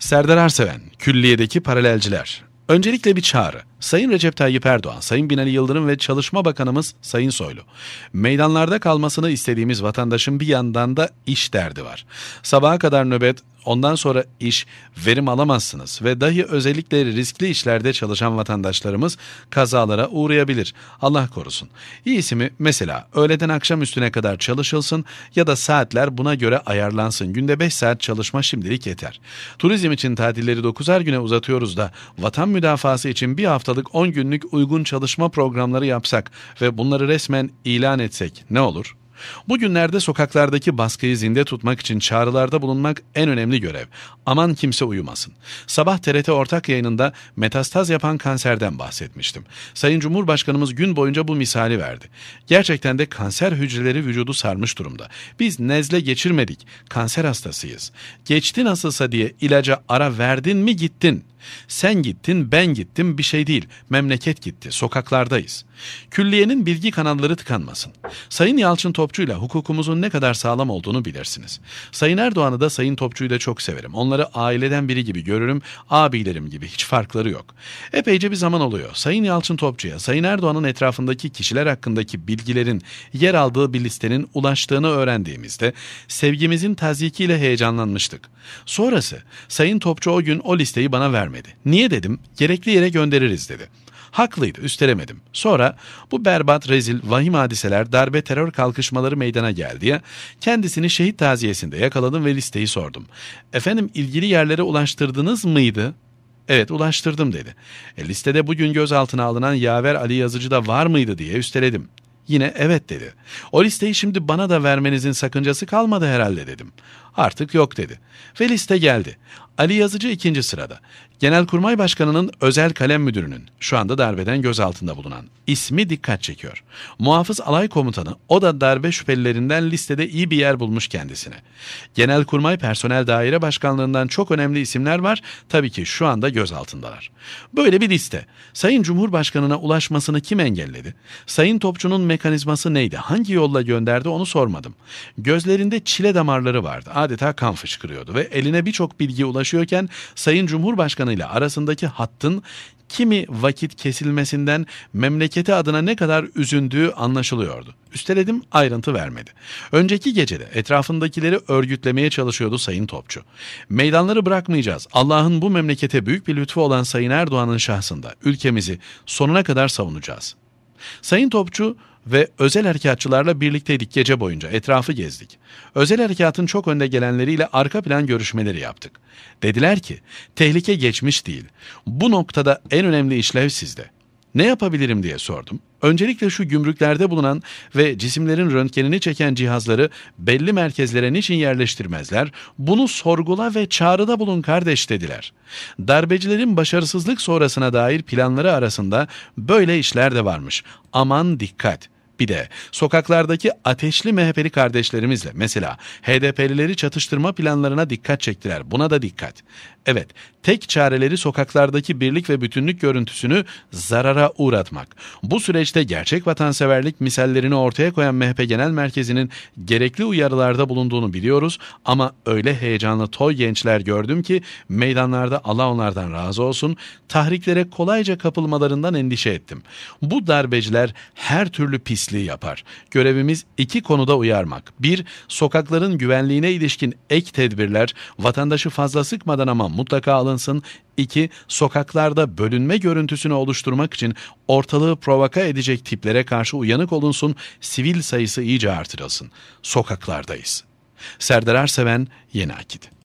Serdar Arseven, Külliye'deki Paralelciler. Öncelikle bir çağrı. Sayın Recep Tayyip Erdoğan, Sayın Binali Yıldırım ve Çalışma Bakanımız Sayın Soylu. Meydanlarda kalmasını istediğimiz vatandaşın bir yandan da iş derdi var. Sabaha kadar nöbet, ondan sonra iş, verim alamazsınız ve dahi özellikle riskli işlerde çalışan vatandaşlarımız kazalara uğrayabilir. Allah korusun. İyisi mi mesela öğleden akşam üstüne kadar çalışılsın ya da saatler buna göre ayarlansın. Günde 5 saat çalışma şimdilik yeter. Turizm için tatilleri 9'ar güne uzatıyoruz da vatan müdafası için bir hafta haftalık 10 günlük uygun çalışma programları yapsak ve bunları resmen ilan etsek ne olur? Bugünlerde sokaklardaki baskıyı zinde tutmak için çağrılarda bulunmak en önemli görev. Aman kimse uyumasın. Sabah TRT ortak yayınında metastaz yapan kanserden bahsetmiştim. Sayın Cumhurbaşkanımız gün boyunca bu misali verdi. Gerçekten de kanser hücreleri vücudu sarmış durumda. Biz nezle geçirmedik. Kanser hastasıyız. Geçti nasılsa diye ilaca ara verdin mi gittin sen gittin, ben gittim bir şey değil. Memleket gitti, sokaklardayız. Külliyenin bilgi kanalları tıkanmasın. Sayın Yalçın Topçu ile hukukumuzun ne kadar sağlam olduğunu bilirsiniz. Sayın Erdoğan'ı da Sayın Topçu'yu da çok severim. Onları aileden biri gibi görürüm, abilerim gibi hiç farkları yok. Epeyce bir zaman oluyor. Sayın Yalçın Topçu'ya Sayın Erdoğan'ın etrafındaki kişiler hakkındaki bilgilerin yer aldığı bir listenin ulaştığını öğrendiğimizde sevgimizin tazyikiyle heyecanlanmıştık. Sonrası Sayın Topçu o gün o listeyi bana vermişti vermedi. Niye dedim? Gerekli yere göndeririz dedi. Haklıydı, üstelemedim. Sonra bu berbat, rezil, vahim hadiseler, darbe, terör kalkışmaları meydana geldi ya, kendisini şehit taziyesinde yakaladım ve listeyi sordum. Efendim ilgili yerlere ulaştırdınız mıydı? Evet ulaştırdım dedi. E, listede bugün gözaltına alınan Yaver Ali Yazıcı da var mıydı diye üsteledim. Yine evet dedi. O listeyi şimdi bana da vermenizin sakıncası kalmadı herhalde dedim. Artık yok dedi. Ve liste geldi. Ali Yazıcı ikinci sırada. Genelkurmay Başkanı'nın özel kalem müdürünün, şu anda darbeden gözaltında bulunan, ismi dikkat çekiyor. Muhafız Alay Komutanı, o da darbe şüphelilerinden listede iyi bir yer bulmuş kendisine. Genelkurmay Personel Daire Başkanlığından çok önemli isimler var, tabii ki şu anda gözaltındalar. Böyle bir liste. Sayın Cumhurbaşkanı'na ulaşmasını kim engelledi? Sayın Topçu'nun mekanizması neydi? Hangi yolla gönderdi onu sormadım. Gözlerinde çile damarları vardı. Adeta adeta kan fışkırıyordu ve eline birçok bilgi ulaşıyorken Sayın Cumhurbaşkanı ile arasındaki hattın kimi vakit kesilmesinden memleketi adına ne kadar üzündüğü anlaşılıyordu. Üsteledim ayrıntı vermedi. Önceki gecede etrafındakileri örgütlemeye çalışıyordu Sayın Topçu. Meydanları bırakmayacağız. Allah'ın bu memlekete büyük bir lütfu olan Sayın Erdoğan'ın şahsında ülkemizi sonuna kadar savunacağız. Sayın Topçu ve özel harekatçılarla birlikteydik gece boyunca. Etrafı gezdik. Özel harekatın çok önde gelenleriyle arka plan görüşmeleri yaptık. Dediler ki tehlike geçmiş değil. Bu noktada en önemli işlev sizde. Ne yapabilirim diye sordum. Öncelikle şu gümrüklerde bulunan ve cisimlerin röntgenini çeken cihazları belli merkezlere niçin yerleştirmezler? Bunu sorgula ve çağrıda bulun kardeş dediler. Darbecilerin başarısızlık sonrasına dair planları arasında böyle işler de varmış. Aman dikkat! Bir de sokaklardaki ateşli MHP'li kardeşlerimizle mesela HDP'lileri çatıştırma planlarına dikkat çektiler. Buna da dikkat. Evet, tek çareleri sokaklardaki birlik ve bütünlük görüntüsünü zarara uğratmak. Bu süreçte gerçek vatanseverlik misallerini ortaya koyan MHP Genel Merkezi'nin gerekli uyarılarda bulunduğunu biliyoruz ama öyle heyecanlı toy gençler gördüm ki meydanlarda Allah onlardan razı olsun tahriklere kolayca kapılmalarından endişe ettim. Bu darbeciler her türlü pis mühendisliği yapar. Görevimiz iki konuda uyarmak. Bir, sokakların güvenliğine ilişkin ek tedbirler vatandaşı fazla sıkmadan ama mutlaka alınsın. İki, sokaklarda bölünme görüntüsünü oluşturmak için ortalığı provoka edecek tiplere karşı uyanık olunsun, sivil sayısı iyice artırılsın. Sokaklardayız. Serdar Arseven, Yeni Akit.